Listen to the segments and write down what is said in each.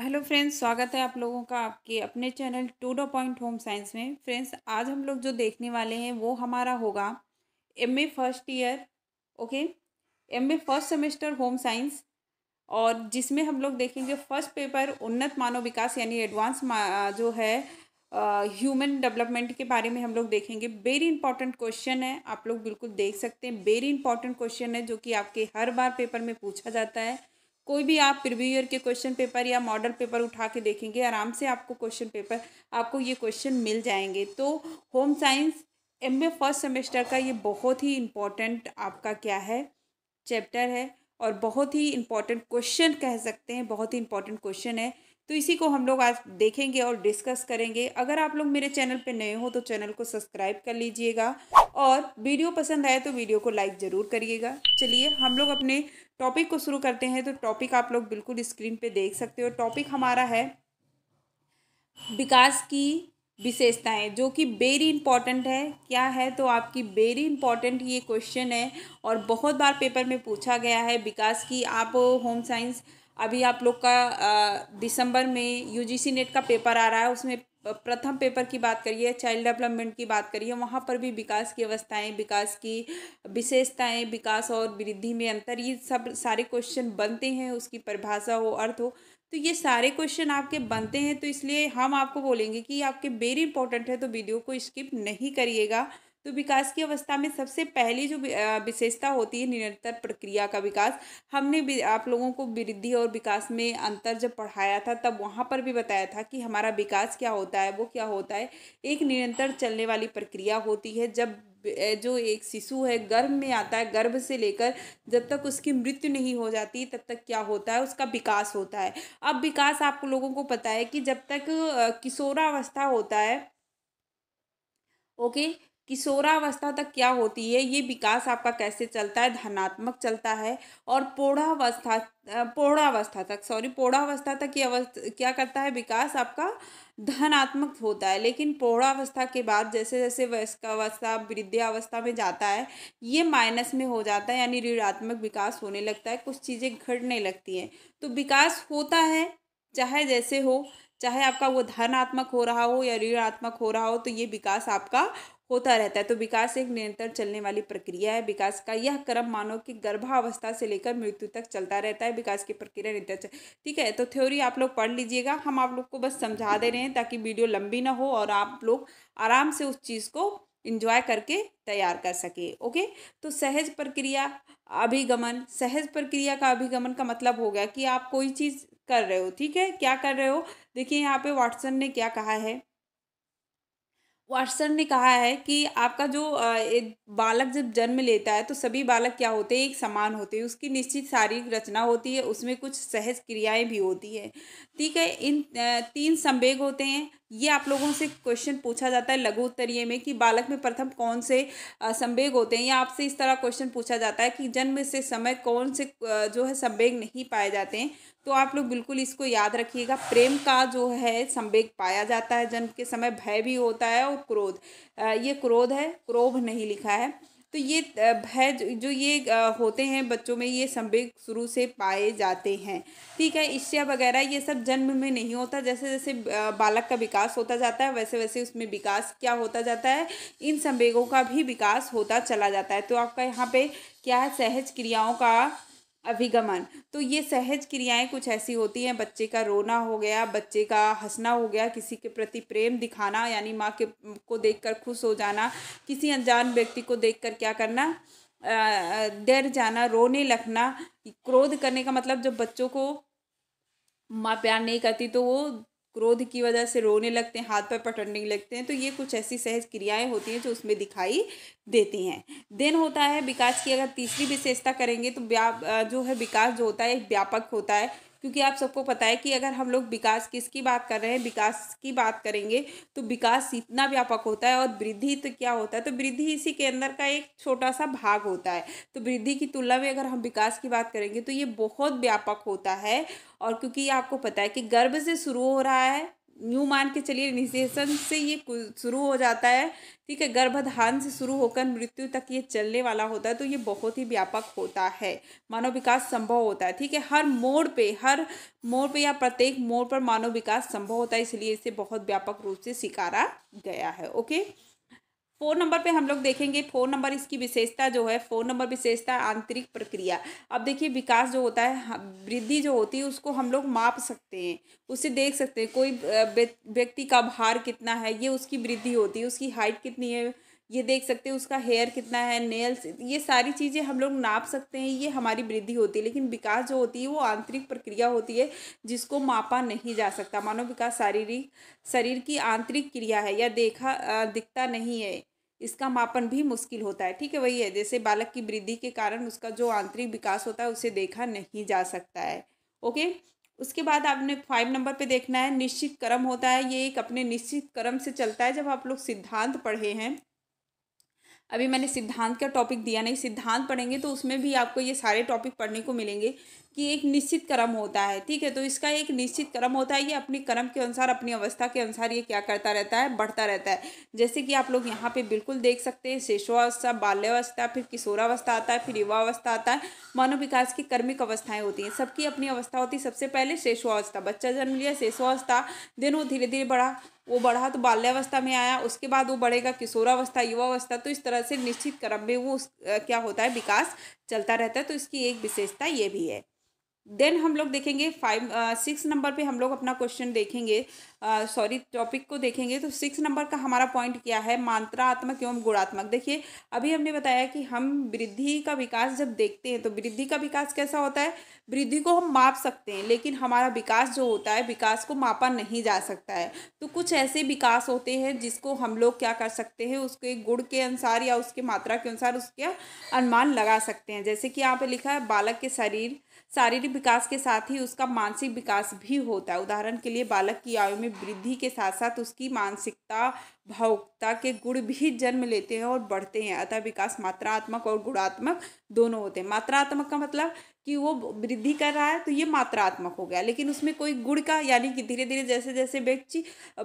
hello friends स्वागत है आप लोगों का आपके अपने चैनल टूडो पॉइंट होम साइंस में फ्रेंड्स आज हम लोग जो देखने वाले हैं वो हमारा होगा MA first year okay MA first semester home science और जिसमें हम लोग देखेंगे फर्स्ट पेपर उन्नत मानव विकास यानी एडवांस जो है ह्यूमन डेवलपमेंट के बारे में हम लोग देखेंगे वेरी इंपॉर्टेंट क्वेश्चन है आप लोग बिल्कुल देख सकते हैं वेरी इंपॉर्टेंट क्वेश्चन है जो कि आपके हर बार पेपर में पूछा जाता है कोई भी आप ईयर के क्वेश्चन पेपर या मॉडल पेपर उठा के देखेंगे आराम से आपको क्वेश्चन पेपर आपको ये क्वेश्चन मिल जाएंगे तो home science M A first semester का ये बहुत ही इम्पॉर्टेंट आपका क्या है चैप्टर है और बहुत ही इम्पॉर्टेंट क्वेश्चन कह सकते हैं बहुत ही इम्पॉर्टेंट क्वेश्चन है तो इसी को हम लोग आज देखेंगे और डिस्कस करेंगे अगर आप लोग मेरे चैनल पर नए हो तो चैनल को सब्सक्राइब कर लीजिएगा और वीडियो पसंद आए तो वीडियो को लाइक ज़रूर करिएगा चलिए हम लोग अपने टॉपिक को शुरू करते हैं तो टॉपिक आप लोग बिल्कुल स्क्रीन पे देख सकते हो टॉपिक हमारा है विकास की विशेषताएं जो कि वेरी इंपॉर्टेंट है क्या है तो आपकी वेरी इंपॉर्टेंट ये क्वेश्चन है और बहुत बार पेपर में पूछा गया है विकास की आप होम साइंस अभी आप लोग का दिसंबर में यूजीसी नेट का पेपर आ रहा है उसमें प्रथम पेपर की बात करिए चाइल्ड डेवलपमेंट की बात करिए वहाँ पर भी विकास की अवस्थाएँ विकास की विशेषताएँ विकास और वृद्धि में अंतर ये सब सारे क्वेश्चन बनते हैं उसकी परिभाषा हो अर्थ हो तो ये सारे क्वेश्चन आपके बनते हैं तो इसलिए हम आपको बोलेंगे कि आपके वेरी इंपॉर्टेंट है तो वीडियो को स्किप नहीं करिएगा तो विकास की अवस्था में सबसे पहली जो विशेषता होती है निरंतर प्रक्रिया का विकास हमने आप लोगों को वृद्धि और विकास में अंतर जब पढ़ाया था तब वहाँ पर भी बताया था कि हमारा विकास क्या होता है वो क्या होता है एक निरंतर चलने वाली प्रक्रिया होती है जब जो एक शिशु है गर्भ में आता है गर्भ से लेकर जब तक उसकी मृत्यु नहीं हो जाती तब तक क्या होता है उसका विकास होता है अब विकास आप लोगों को पता है कि जब तक किशोरावस्था होता है ओके किशोरावस्था तक क्या होती है ये विकास आपका कैसे चलता है धनात्मक चलता है और पौढ़ावस्था पौढ़ावस्था तक सॉरी पौढ़ावस्था तक ये अवस्था क्या करता है विकास आपका धनात्मक होता है लेकिन पौढ़ावस्था के बाद जैसे जैसे वृद्धि वृद्धावस्था में जाता है ये माइनस में हो जाता है यानी ऋणात्मक विकास होने लगता है कुछ चीज़ें घटने लगती हैं तो विकास होता है चाहे जैसे हो चाहे आपका वो धनात्मक हो रहा हो या ऋणात्मक हो रहा हो तो ये विकास आपका होता रहता है तो विकास एक निरंतर चलने वाली प्रक्रिया है विकास का यह क्रम मानव की गर्भावस्था से लेकर मृत्यु तक चलता रहता है विकास की प्रक्रिया निरंतर ठीक है तो थ्योरी आप लोग पढ़ लीजिएगा हम आप लोग को बस समझा दे रहे हैं ताकि वीडियो लंबी ना हो और आप लोग आराम से उस चीज़ को इंजॉय करके तैयार कर सके ओके तो सहज प्रक्रिया अभिगमन सहज प्रक्रिया का अभिगमन का मतलब हो गया कि आप कोई चीज़ कर रहे हो ठीक है क्या कर रहे हो देखिए यहाँ पे वाटसन ने क्या कहा है वाटसन ने कहा है कि आपका जो बालक जब जन्म लेता है तो सभी बालक क्या होते हैं एक समान होते हैं उसकी निश्चित शारीरिक रचना होती है उसमें कुछ सहज क्रियाएं भी होती है ठीक है इन तीन संवेग होते हैं ये आप लोगों से क्वेश्चन पूछा जाता है लघु उत्तरीय में कि बालक में प्रथम कौन से संवेग होते हैं या आपसे इस तरह क्वेश्चन पूछा जाता है कि जन्म से समय कौन से जो है संवेग नहीं पाए जाते हैं तो आप लोग बिल्कुल इसको याद रखिएगा प्रेम का जो है संवेग पाया जाता है जन्म के समय भय भी होता है और क्रोध ये क्रोध है क्रोध नहीं लिखा है तो ये है जो ये होते हैं बच्चों में ये संवेग शुरू से पाए जाते हैं ठीक है इश्या वगैरह ये सब जन्म में नहीं होता जैसे जैसे बालक का विकास होता जाता है वैसे वैसे उसमें विकास क्या होता जाता है इन संवेगों का भी विकास होता चला जाता है तो आपका यहाँ पे क्या है सहज क्रियाओं का अभिगमन तो ये सहज क्रियाएं कुछ ऐसी होती हैं बच्चे का रोना हो गया बच्चे का हंसना हो गया किसी के प्रति प्रेम दिखाना यानी माँ के को देखकर खुश हो जाना किसी अनजान व्यक्ति को देखकर क्या करना डर जाना रोने लगना क्रोध करने का मतलब जब बच्चों को माँ प्यार नहीं करती तो वो क्रोध की वजह से रोने लगते हैं हाथ पर पटरने लगते हैं तो ये कुछ ऐसी सहज क्रियाएं होती हैं जो उसमें दिखाई देती हैं देन होता है विकास की अगर तीसरी विशेषता करेंगे तो जो है विकास जो होता है व्यापक होता है क्योंकि आप सबको पता है कि अगर हम लोग विकास किसकी बात कर रहे हैं विकास की बात करेंगे तो विकास इतना व्यापक होता है और वृद्धि तो क्या होता है तो वृद्धि इसी के अंदर का एक छोटा सा भाग होता है तो वृद्धि की तुलना में अगर हम विकास की बात करेंगे तो ये बहुत व्यापक होता है और क्योंकि आपको पता है कि गर्भ से शुरू हो रहा है न्यू मान के चलिए इनिशिएशन से ये शुरू हो जाता है ठीक है गर्भधान से शुरू होकर मृत्यु तक ये चलने वाला होता है तो ये बहुत ही व्यापक होता है मानव विकास संभव होता है ठीक है हर मोड़ पे हर मोड़ पे या प्रत्येक मोड़ पर मानव विकास संभव होता है इसलिए इसे बहुत व्यापक रूप से स्वीकारा गया है ओके फोर नंबर पे हम लोग देखेंगे फोर नंबर इसकी विशेषता जो है फोर नंबर विशेषता आंतरिक प्रक्रिया अब देखिए विकास जो होता है वृद्धि जो होती है उसको हम लोग माप सकते हैं उसे देख सकते हैं कोई व्यक्ति का भार कितना है ये उसकी वृद्धि होती है उसकी हाइट कितनी है ये देख सकते हैं उसका हेयर कितना है नेल्स ये सारी चीज़ें हम लोग नाप सकते हैं ये हमारी वृद्धि होती है लेकिन विकास जो होती है वो आंतरिक प्रक्रिया होती है जिसको मापा नहीं जा सकता मानव विकास शारीरिक शरीर की आंतरिक क्रिया है या देखा दिखता नहीं है इसका मापन भी मुश्किल होता है ठीक है वही है जैसे बालक की वृद्धि के कारण उसका जो आंतरिक विकास होता है उसे देखा नहीं जा सकता है ओके उसके बाद आपने फाइव नंबर पे देखना है निश्चित क्रम होता है ये एक अपने निश्चित क्रम से चलता है जब आप लोग सिद्धांत पढ़े हैं अभी मैंने सिद्धांत का टॉपिक दिया नहीं सिद्धांत पढ़ेंगे तो उसमें भी आपको ये सारे टॉपिक पढ़ने को मिलेंगे कि एक निश्चित क्रम होता है ठीक है तो इसका एक निश्चित क्रम होता है ये अपने क्रम के अनुसार अपनी अवस्था के अनुसार ये क्या करता रहता है बढ़ता रहता है जैसे कि आप लोग यहाँ पे बिल्कुल देख सकते हैं शेषवावस्था बाल्यावस्था फिर किशोरावस्था आता है फिर युवावस्था आता है मानव विकास की कर्मिक अवस्थाएं होती हैं सबकी अपनी अवस्था होती है सबसे पहले शेषवावस्था बच्चा जन्म लिया शेषवावस्था दिनों वो धीरे धीरे बढ़ा वो बढ़ा तो बाल्यावस्था में आया उसके बाद वो बढ़ेगा किशोरावस्था युवावस्था तो इस तरह से निश्चित क्रम में वो उस, क्या होता है विकास चलता रहता है तो इसकी एक विशेषता ये भी है देन हम लोग देखेंगे फाइव सिक्स नंबर पे हम लोग अपना क्वेश्चन देखेंगे सॉरी uh, टॉपिक को देखेंगे तो सिक्स नंबर का हमारा पॉइंट क्या है मात्रात्मक एवं गुणात्मक देखिए अभी हमने बताया कि हम वृद्धि का विकास जब देखते हैं तो वृद्धि का विकास कैसा होता है वृद्धि को हम माप सकते हैं लेकिन हमारा विकास जो होता है विकास को मापा नहीं जा सकता है तो कुछ ऐसे विकास होते हैं जिसको हम लोग क्या कर सकते हैं उसके गुण के अनुसार या उसके मात्रा के अनुसार उसके अनुमान लगा सकते हैं जैसे कि यहाँ पर लिखा है बालक के शरीर शारीरिक विकास के साथ ही उसका मानसिक विकास भी होता है उदाहरण के लिए बालक की आयु में वृद्धि के साथ साथ उसकी मानसिकता भावुकता के गुण भी जन्म लेते हैं और बढ़ते हैं अतः विकास मात्रात्मक और गुणात्मक दोनों होते हैं मात्रात्मक का मतलब कि वो वृद्धि कर रहा है तो ये मात्रात्मक हो गया लेकिन उसमें कोई गुण का यानी कि धीरे धीरे जैसे जैसे व्यक्ति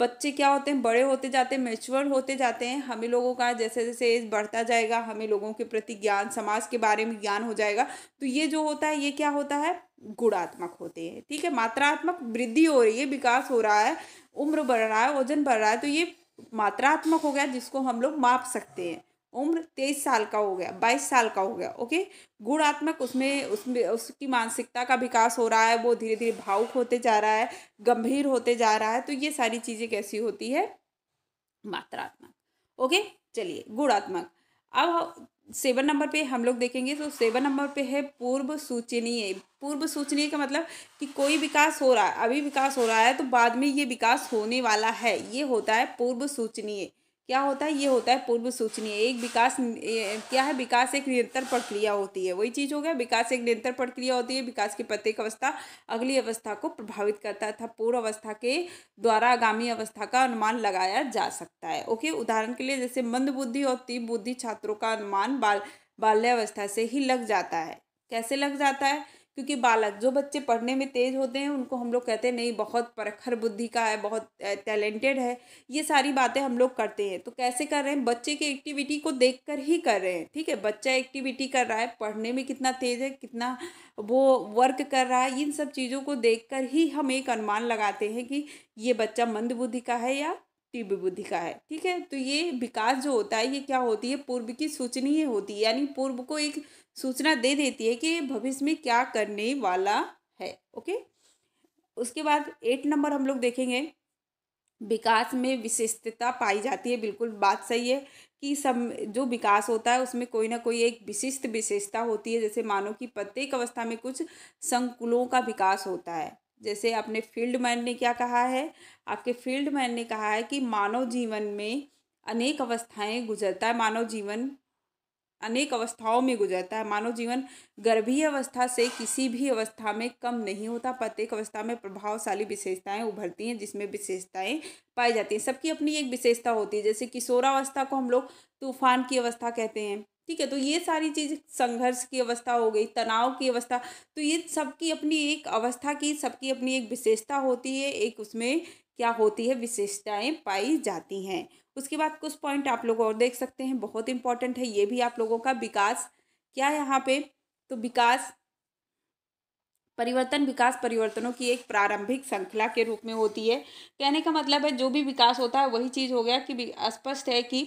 बच्चे क्या होते हैं बड़े होते जाते हैं मेच्योर होते जाते हैं हमें लोगों का जैसे जैसे एज बढ़ता जाएगा हमें लोगों के प्रति ज्ञान समाज के बारे में ज्ञान हो जाएगा तो ये जो होता है ये क्या होता है गुणात्मक होते हैं ठीक है मात्रात्मक वृद्धि हो रही है विकास हो रहा है उम्र बढ़ रहा है वजन बढ़ रहा है तो ये मात्रात्मक हो गया जिसको हम लोग माप सकते हैं उम्र तेईस साल का हो गया बाईस साल का हो गया ओके गुणात्मक उसमें उसमें उसकी मानसिकता का विकास हो रहा है वो धीरे धीरे भावुक होते जा रहा है गंभीर होते जा रहा है तो ये सारी चीज़ें कैसी होती है मात्रात्मक ओके चलिए गुणात्मक अब सेवन नंबर पे हम लोग देखेंगे तो सेवन नंबर पे है पूर्व सूचनीय पूर्व सूचनीय का मतलब कि कोई विकास हो रहा है अभी विकास हो रहा है तो बाद में ये विकास होने वाला है ये होता है पूर्व सूचनीय क्या होता है ये होता है पूर्व सूचनीय एक विकास क्या है विकास एक निरंतर प्रक्रिया होती है वही चीज़ हो गया विकास एक निरंतर प्रक्रिया होती है विकास की प्रत्येक अवस्था अगली अवस्था को प्रभावित करता है तथा पूर्व अवस्था के द्वारा आगामी अवस्था का अनुमान लगाया जा सकता है ओके उदाहरण के लिए जैसे मंद बुद्धि और तीव्र बुद्धि छात्रों का अनुमान बाल बाल्यावस्था से ही लग जाता है कैसे लग जाता है क्योंकि बालक जो बच्चे पढ़ने में तेज़ होते हैं उनको हम लोग कहते हैं नहीं बहुत परखर बुद्धि का है बहुत टैलेंटेड है ये सारी बातें हम लोग करते हैं तो कैसे कर रहे हैं बच्चे की एक्टिविटी को देख कर ही कर रहे हैं ठीक है बच्चा एक्टिविटी कर रहा है पढ़ने में कितना तेज़ है कितना वो वर्क कर रहा है इन सब चीज़ों को देख कर ही हम एक अनुमान लगाते हैं कि ये बच्चा मंद बुद्धि का है या तीव्र बुद्धि का है ठीक है तो ये विकास जो होता है ये क्या होती है पूर्व की सूचनीय होती है यानी पूर्व को एक सूचना दे देती है कि भविष्य में क्या करने वाला है ओके उसके बाद एट नंबर हम लोग देखेंगे विकास में विशिष्टता पाई जाती है बिल्कुल बात सही है कि सब जो विकास होता है उसमें कोई ना कोई एक विशिष्ट विशेषता होती है जैसे मानो कि प्रत्येक अवस्था में कुछ संकुलों का विकास होता है जैसे आपने फील्ड मैन ने क्या कहा है आपके फील्ड मैन ने कहा है कि मानव जीवन में अनेक अवस्थाएं गुजरता है मानव जीवन अनेक अवस्थाओं में गुजरता है मानव जीवन गर्भीय अवस्था से किसी भी अवस्था में कम नहीं होता प्रत्येक अवस्था में प्रभावशाली विशेषताएं उभरती हैं जिसमें विशेषताएं पाई जाती हैं सबकी अपनी एक विशेषता होती है जैसे किशोरावस्था को हम लोग तूफान की अवस्था कहते हैं ठीक है तो ये सारी चीज़ संघर्ष की अवस्था हो गई तनाव की अवस्था तो ये सबकी अपनी एक अवस्था की सबकी अपनी एक विशेषता होती है एक उसमें क्या होती है विशेषताएं पाई जाती हैं उसके बाद कुछ पॉइंट आप लोग और देख सकते हैं बहुत इंपॉर्टेंट है ये भी आप लोगों का विकास क्या यहाँ पे तो विकास परिवर्तन विकास परिवर्तनों की एक प्रारंभिक श्रृंखला के रूप में होती है कहने का मतलब है जो भी विकास होता है वही चीज़ हो गया कि स्पष्ट है कि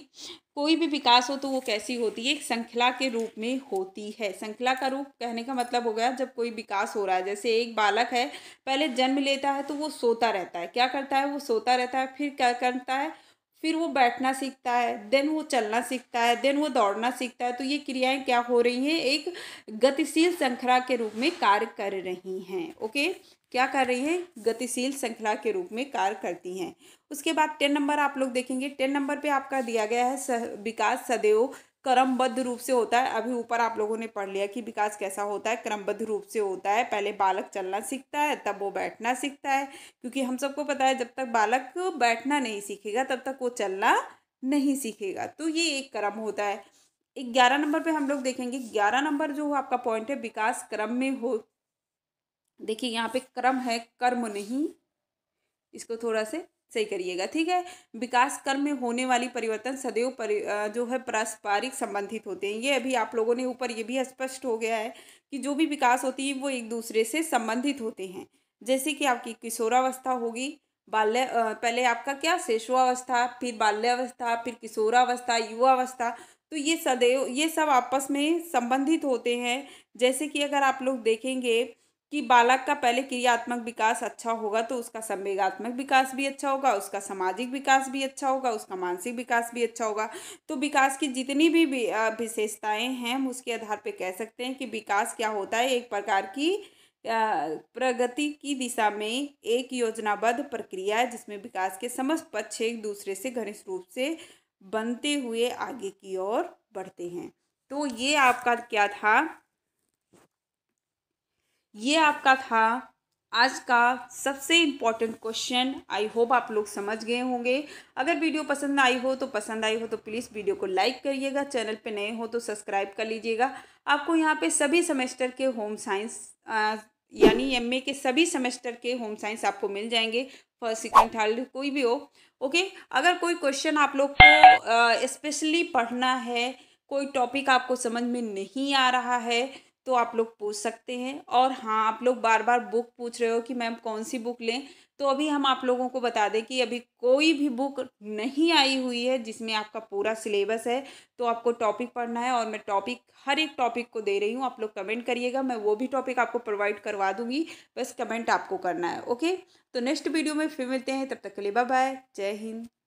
कोई भी विकास हो तो वो कैसी होती है एक श्रृंखला के रूप में होती है श्रृंखला का रूप कहने का मतलब हो गया जब कोई विकास हो रहा है जैसे एक बालक है पहले जन्म लेता है तो वो सोता रहता है क्या करता है वो सोता रहता है फिर क्या करता है फिर वो बैठना सीखता है देन वो चलना सीखता है देन वो दौड़ना सीखता है तो ये क्रियाएं क्या हो रही हैं एक गतिशील श्रृंखला के रूप में कार्य कर रही हैं ओके क्या कर रही हैं गतिशील श्रृंखला के रूप में कार्य करती हैं उसके बाद टेन नंबर आप लोग देखेंगे टेन नंबर पे आपका दिया गया है सह, विकास सदैव क्रमबद्ध रूप से होता है अभी ऊपर आप लोगों ने पढ़ लिया कि विकास कैसा होता है क्रमबद्ध रूप से होता है पहले बालक चलना सीखता है तब वो बैठना सीखता है क्योंकि हम सबको पता है जब तक बालक बैठना नहीं सीखेगा तब तक वो चलना नहीं सीखेगा तो ये एक क्रम होता है ग्यारह नंबर पे हम लोग देखेंगे ग्यारह नंबर जो आपका पॉइंट है विकास क्रम में हो देखिए यहाँ पे क्रम है कर्म नहीं इसको थोड़ा से सही करिएगा ठीक है विकास कर्म में होने वाली परिवर्तन सदैव परि जो है पारस्परिक संबंधित होते हैं ये अभी आप लोगों ने ऊपर ये भी स्पष्ट हो गया है कि जो भी विकास होती है वो एक दूसरे से संबंधित होते हैं जैसे कि आपकी किशोरावस्था होगी बाल्य पहले आपका क्या शैशवावस्था फिर बाल्यावस्था फिर किशोरावस्था युवावस्था तो ये सदैव ये सब आपस में संबंधित होते हैं जैसे कि अगर आप लोग देखेंगे कि बालक का पहले क्रियात्मक विकास अच्छा होगा तो उसका संवेगात्मक विकास भी अच्छा होगा उसका सामाजिक विकास भी अच्छा होगा उसका मानसिक विकास भी अच्छा होगा तो विकास की जितनी भी विशेषताएं हैं हम उसके आधार पर कह सकते हैं कि विकास क्या होता है एक प्रकार की प्रगति की दिशा में एक योजनाबद्ध प्रक्रिया है जिसमें विकास के समस्त पक्ष एक दूसरे से घनिष्ठ रूप से बनते हुए आगे की ओर बढ़ते हैं तो ये आपका क्या था ये आपका था आज का सबसे इम्पॉर्टेंट क्वेश्चन आई होप आप लोग समझ गए होंगे अगर वीडियो पसंद आई हो तो पसंद आई हो तो प्लीज़ वीडियो को लाइक करिएगा चैनल पे नए हो तो सब्सक्राइब कर लीजिएगा आपको यहाँ पे सभी सेमेस्टर के होम साइंस यानी एमए के सभी सेमेस्टर के होम साइंस आपको मिल जाएंगे फर्स्ट सेकेंड थर्ड कोई भी हो ओके अगर कोई क्वेश्चन आप लोग को स्पेशली पढ़ना है कोई टॉपिक आपको समझ में नहीं आ रहा है तो आप लोग पूछ सकते हैं और हाँ आप लोग बार बार बुक पूछ रहे हो कि मैम कौन सी बुक लें तो अभी हम आप लोगों को बता दें कि अभी कोई भी बुक नहीं आई हुई है जिसमें आपका पूरा सिलेबस है तो आपको टॉपिक पढ़ना है और मैं टॉपिक हर एक टॉपिक को दे रही हूँ आप लोग कमेंट करिएगा मैं वो भी टॉपिक आपको प्रोवाइड करवा दूँगी बस कमेंट आपको करना है ओके तो नेक्स्ट वीडियो में फिर मिलते हैं तब तक के लिए बाय जय हिंद